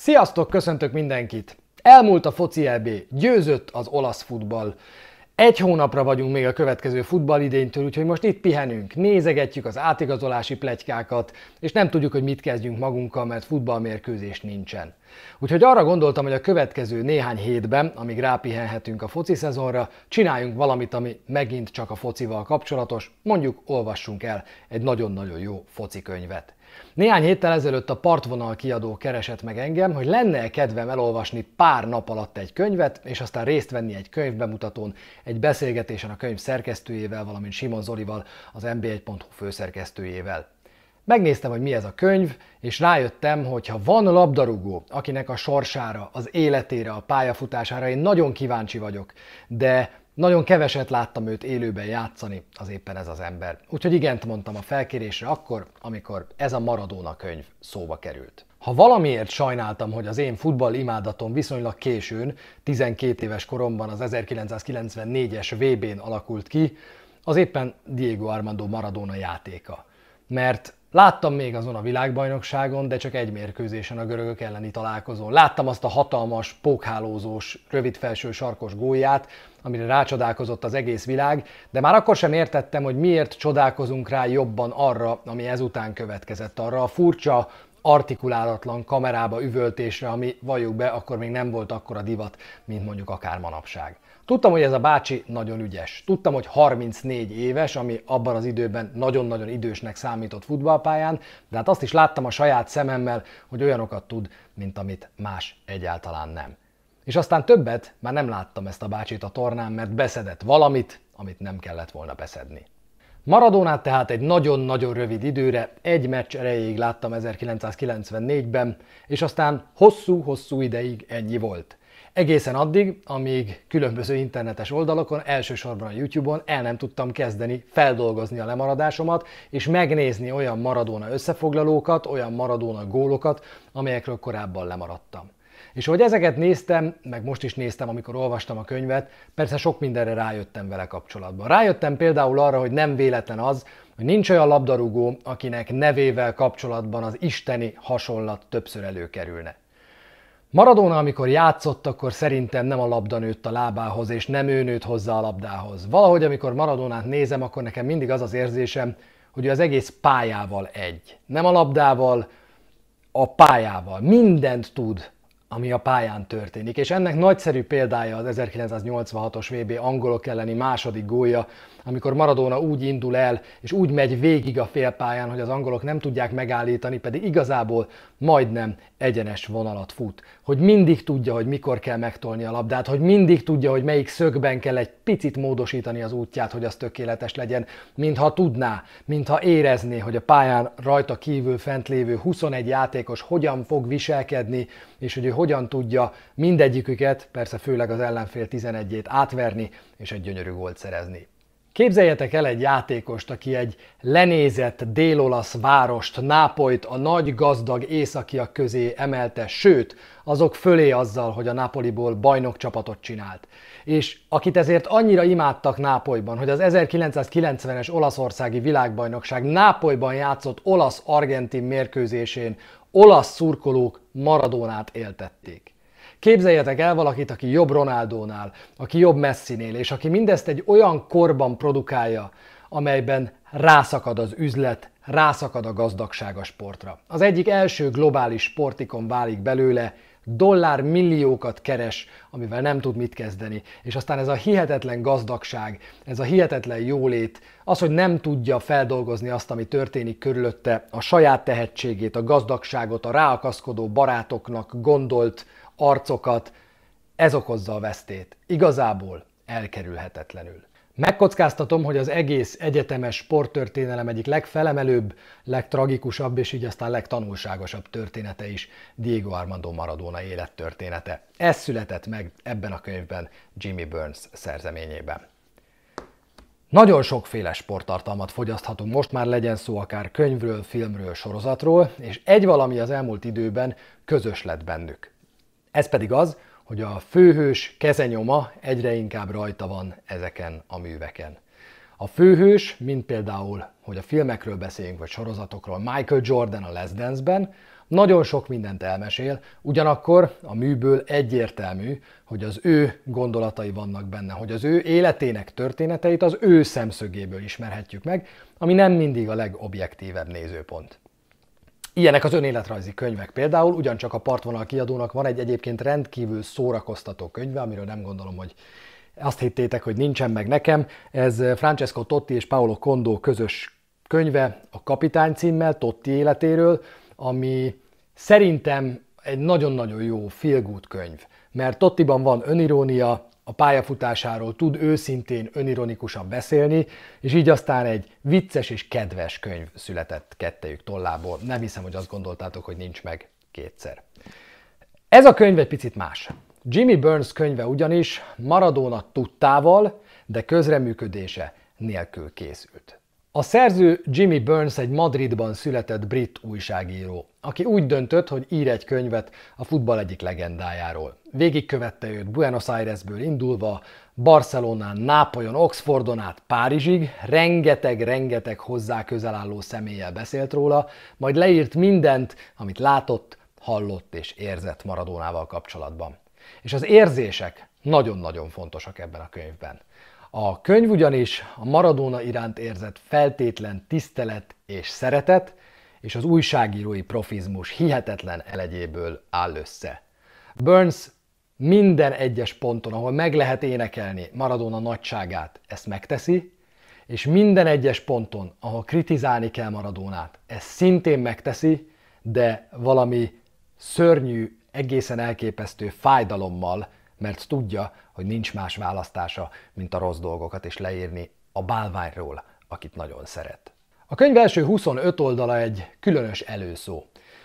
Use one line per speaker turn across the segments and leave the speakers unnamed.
Sziasztok, köszöntök mindenkit! Elmúlt a foci EB, győzött az olasz futball. Egy hónapra vagyunk még a következő futballidénytől, úgyhogy most itt pihenünk, nézegetjük az átigazolási plegykákat, és nem tudjuk, hogy mit kezdjünk magunkkal, mert futballmérkőzés nincsen. Úgyhogy arra gondoltam, hogy a következő néhány hétben, amíg rápihenhetünk a foci szezonra, csináljunk valamit, ami megint csak a focival kapcsolatos, mondjuk olvassunk el egy nagyon-nagyon jó foci könyvet. Néhány héttel ezelőtt a partvonal kiadó keresett meg engem, hogy lenne -e kedvem elolvasni pár nap alatt egy könyvet, és aztán részt venni egy könyvbemutatón, egy beszélgetésen a könyv szerkesztőjével, valamint Simon Zolival, az mb1.hu főszerkesztőjével. Megnéztem, hogy mi ez a könyv, és rájöttem, hogy ha van labdarúgó, akinek a sorsára, az életére, a pályafutására én nagyon kíváncsi vagyok, de nagyon keveset láttam őt élőben játszani, az éppen ez az ember. Úgyhogy igent mondtam a felkérésre akkor, amikor ez a Maradona könyv szóba került. Ha valamiért sajnáltam, hogy az én futball imádatom viszonylag későn, 12 éves koromban az 1994-es VB-n alakult ki, az éppen Diego Armando Maradona játéka. Mert Láttam még azon a világbajnokságon, de csak egy mérkőzésen a görögök elleni találkozón. Láttam azt a hatalmas, pókhálózós, rövid felső sarkos gólját, amire rácsodálkozott az egész világ, de már akkor sem értettem, hogy miért csodálkozunk rá jobban arra, ami ezután következett, arra a furcsa, artikulálatlan kamerába üvöltésre, ami valljuk be, akkor még nem volt akkora divat, mint mondjuk akár manapság. Tudtam, hogy ez a bácsi nagyon ügyes. Tudtam, hogy 34 éves, ami abban az időben nagyon-nagyon idősnek számított futballpályán, de hát azt is láttam a saját szememmel, hogy olyanokat tud, mint amit más egyáltalán nem. És aztán többet már nem láttam ezt a bácsit a tornán, mert beszedett valamit, amit nem kellett volna beszedni. Maradónát tehát egy nagyon-nagyon rövid időre, egy meccs erejéig láttam 1994-ben, és aztán hosszú-hosszú ideig ennyi volt. Egészen addig, amíg különböző internetes oldalakon, elsősorban a YouTube-on el nem tudtam kezdeni feldolgozni a lemaradásomat, és megnézni olyan maradóna összefoglalókat, olyan maradóna gólokat, amelyekről korábban lemaradtam. És hogy ezeket néztem, meg most is néztem, amikor olvastam a könyvet, persze sok mindenre rájöttem vele kapcsolatban. Rájöttem például arra, hogy nem véletlen az, hogy nincs olyan labdarúgó, akinek nevével kapcsolatban az isteni hasonlat többször előkerülne. Maradona, amikor játszott, akkor szerintem nem a labda nőtt a lábához, és nem ő nőtt hozzá a labdához. Valahogy, amikor Maradonát nézem, akkor nekem mindig az az érzésem, hogy ő az egész pályával egy. Nem a labdával, a pályával. Mindent tud ami a pályán történik. És ennek nagyszerű példája az 1986-os VB angolok elleni második gólja, amikor Maradona úgy indul el, és úgy megy végig a félpályán, hogy az angolok nem tudják megállítani, pedig igazából majdnem egyenes vonalat fut. Hogy mindig tudja, hogy mikor kell megtolni a labdát, hogy mindig tudja, hogy melyik szögben kell egy picit módosítani az útját, hogy az tökéletes legyen, mintha tudná, mintha érezné, hogy a pályán rajta kívül fent lévő 21 játékos hogyan fog viselkedni, és hogy ő hogyan tudja mindegyiküket, persze főleg az ellenfél 11-ét átverni és egy gyönyörű gólt szerezni. Képzeljetek el egy játékost, aki egy lenézett délolasz várost, Nápolyt a nagy gazdag északiak közé emelte, sőt, azok fölé azzal, hogy a Nápoliból bajnok csapatot csinált. És akit ezért annyira imádtak Nápolyban, hogy az 1990-es olaszországi világbajnokság Nápolyban játszott olasz-argentin mérkőzésén olasz szurkolók Maradonát éltették. Képzeljetek el valakit, aki jobb Ronaldónál, aki jobb Messinél, és aki mindezt egy olyan korban produkálja, amelyben rászakad az üzlet, rászakad a gazdagság a sportra. Az egyik első globális sportikon válik belőle, dollármilliókat milliókat keres, amivel nem tud mit kezdeni. És aztán ez a hihetetlen gazdagság, ez a hihetetlen jólét, az, hogy nem tudja feldolgozni azt, ami történik körülötte, a saját tehetségét, a gazdagságot, a ráakaszkodó barátoknak gondolt arcokat, ez okozza a vesztét. Igazából elkerülhetetlenül. Megkockáztatom, hogy az egész egyetemes sporttörténelem egyik legfelemelőbb, legtragikusabb és így aztán legtanulságosabb története is Diego Armando Maradona élettörténete. Ez született meg ebben a könyvben Jimmy Burns szerzeményében. Nagyon sokféle sporttartalmat fogyaszthatunk, most már legyen szó akár könyvről, filmről, sorozatról, és egy valami az elmúlt időben közös lett bennük. Ez pedig az, hogy a főhős kezenyoma egyre inkább rajta van ezeken a műveken. A főhős, mint például, hogy a filmekről beszéljünk, vagy sorozatokról, Michael Jordan a Les Dance-ben, nagyon sok mindent elmesél, ugyanakkor a műből egyértelmű, hogy az ő gondolatai vannak benne, hogy az ő életének történeteit az ő szemszögéből ismerhetjük meg, ami nem mindig a legobjektívebb nézőpont. Ilyenek az önéletrajzi könyvek például, ugyancsak a partvonal kiadónak van egy egyébként rendkívül szórakoztató könyve, amiről nem gondolom, hogy azt hittétek, hogy nincsen meg nekem. Ez Francesco Totti és Paolo Condó közös könyve a Kapitány címmel, Totti életéről, ami szerintem egy nagyon-nagyon jó feel good könyv, mert Tottiban van önirónia, a pályafutásáról tud őszintén, önironikusan beszélni, és így aztán egy vicces és kedves könyv született kettejük tollából. Nem hiszem, hogy azt gondoltátok, hogy nincs meg kétszer. Ez a könyv egy picit más. Jimmy Burns könyve ugyanis Maradona tudtával, de közreműködése nélkül készült. A szerző Jimmy Burns egy Madridban született brit újságíró, aki úgy döntött, hogy ír egy könyvet a futball egyik legendájáról. Végigkövette őt Buenos Airesből indulva, Barcelonán, Nápolyon, Oxfordon át Párizsig, rengeteg-rengeteg hozzá álló személlyel beszélt róla, majd leírt mindent, amit látott, hallott és érzett Maradónával kapcsolatban. És az érzések nagyon-nagyon fontosak ebben a könyvben. A könyv ugyanis a Maradona iránt érzett feltétlen tisztelet és szeretet, és az újságírói profizmus hihetetlen elegyéből áll össze. Burns minden egyes ponton, ahol meg lehet énekelni Maradona nagyságát, ezt megteszi, és minden egyes ponton, ahol kritizálni kell Maradónát, ezt szintén megteszi, de valami szörnyű, egészen elképesztő fájdalommal, mert tudja, hogy nincs más választása, mint a rossz dolgokat és leírni a bálványról, akit nagyon szeret. A könyv első 25 oldala egy különös előszó,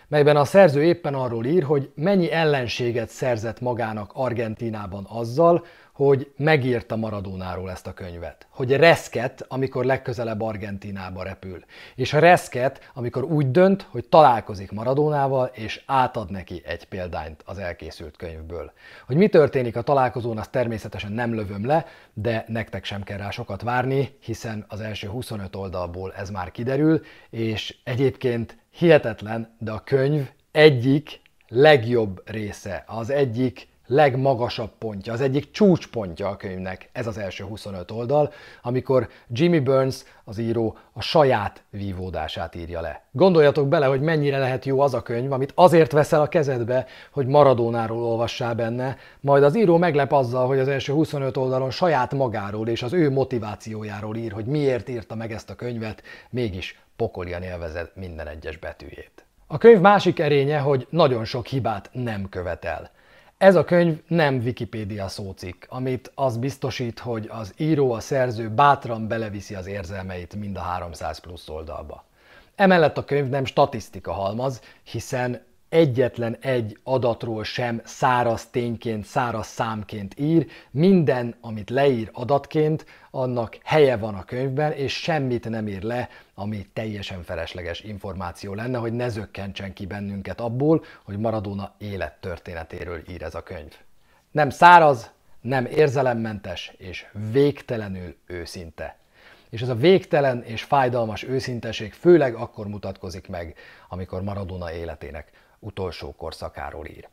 melyben a szerző éppen arról ír, hogy mennyi ellenséget szerzett magának Argentinában azzal, hogy megírta Maradónáról ezt a könyvet, hogy reszket, amikor legközelebb Argentinába repül, és reszket, amikor úgy dönt, hogy találkozik Maradónával, és átad neki egy példányt az elkészült könyvből. Hogy mi történik a találkozón, azt természetesen nem lövöm le, de nektek sem kell rá sokat várni, hiszen az első 25 oldalból ez már kiderül, és egyébként hihetetlen, de a könyv egyik legjobb része, az egyik legmagasabb pontja, az egyik csúcspontja a könyvnek, ez az első 25 oldal, amikor Jimmy Burns, az író, a saját vívódását írja le. Gondoljatok bele, hogy mennyire lehet jó az a könyv, amit azért veszel a kezedbe, hogy Maradónáról olvassál benne, majd az író meglep azzal, hogy az első 25 oldalon saját magáról és az ő motivációjáról ír, hogy miért írta meg ezt a könyvet, mégis pokolian élvezed minden egyes betűjét. A könyv másik erénye, hogy nagyon sok hibát nem követel. Ez a könyv nem Wikipédia szócikk, amit az biztosít, hogy az író, a szerző bátran beleviszi az érzelmeit mind a 300 plusz oldalba. Emellett a könyv nem statisztika halmaz, hiszen egyetlen egy adatról sem száraz tényként, száraz számként ír, minden, amit leír adatként, annak helye van a könyvben, és semmit nem ír le, ami teljesen felesleges információ lenne, hogy ne zökkentsen ki bennünket abból, hogy Maradona élettörténetéről ír ez a könyv. Nem száraz, nem érzelemmentes, és végtelenül őszinte és ez a végtelen és fájdalmas őszinteség főleg akkor mutatkozik meg, amikor Maradona életének utolsó korszakáról ír.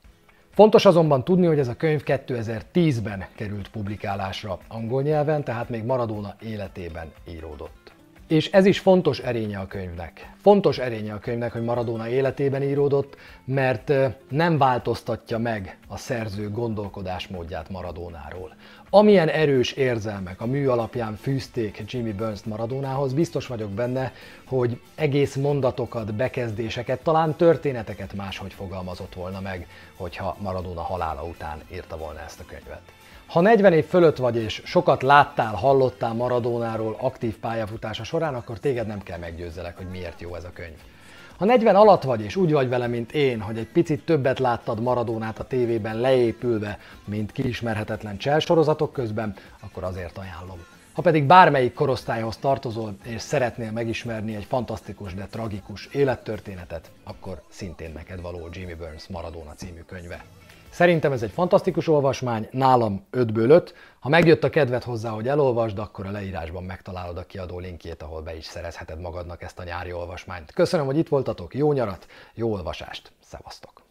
Fontos azonban tudni, hogy ez a könyv 2010-ben került publikálásra angol nyelven, tehát még Maradona életében íródott. És ez is fontos erénye a könyvnek. Fontos erénye a könyvnek, hogy Maradona életében íródott, mert nem változtatja meg a szerző gondolkodásmódját Maradónáról. Amilyen erős érzelmek a mű alapján fűzték Jimmy Burns Maradónához, biztos vagyok benne, hogy egész mondatokat, bekezdéseket, talán történeteket máshogy fogalmazott volna meg, hogyha Maradona halála után írta volna ezt a könyvet. Ha 40 év fölött vagy és sokat láttál, hallottál Maradónáról aktív pályafutása során, akkor téged nem kell meggyőzzelek, hogy miért jó ez a könyv. Ha 40 alatt vagy és úgy vagy vele, mint én, hogy egy picit többet láttad Maradónát a tévében leépülve, mint kiismerhetetlen celsorozatok közben, akkor azért ajánlom. Ha pedig bármelyik korosztályhoz tartozol és szeretnél megismerni egy fantasztikus, de tragikus élettörténetet, akkor szintén neked való Jimmy Burns Maradona című könyve. Szerintem ez egy fantasztikus olvasmány, nálam 5-ből 5. Ha megjött a kedved hozzá, hogy elolvasd, akkor a leírásban megtalálod a kiadó linkjét, ahol be is szerezheted magadnak ezt a nyári olvasmányt. Köszönöm, hogy itt voltatok, jó nyarat, jó olvasást, szevasztok!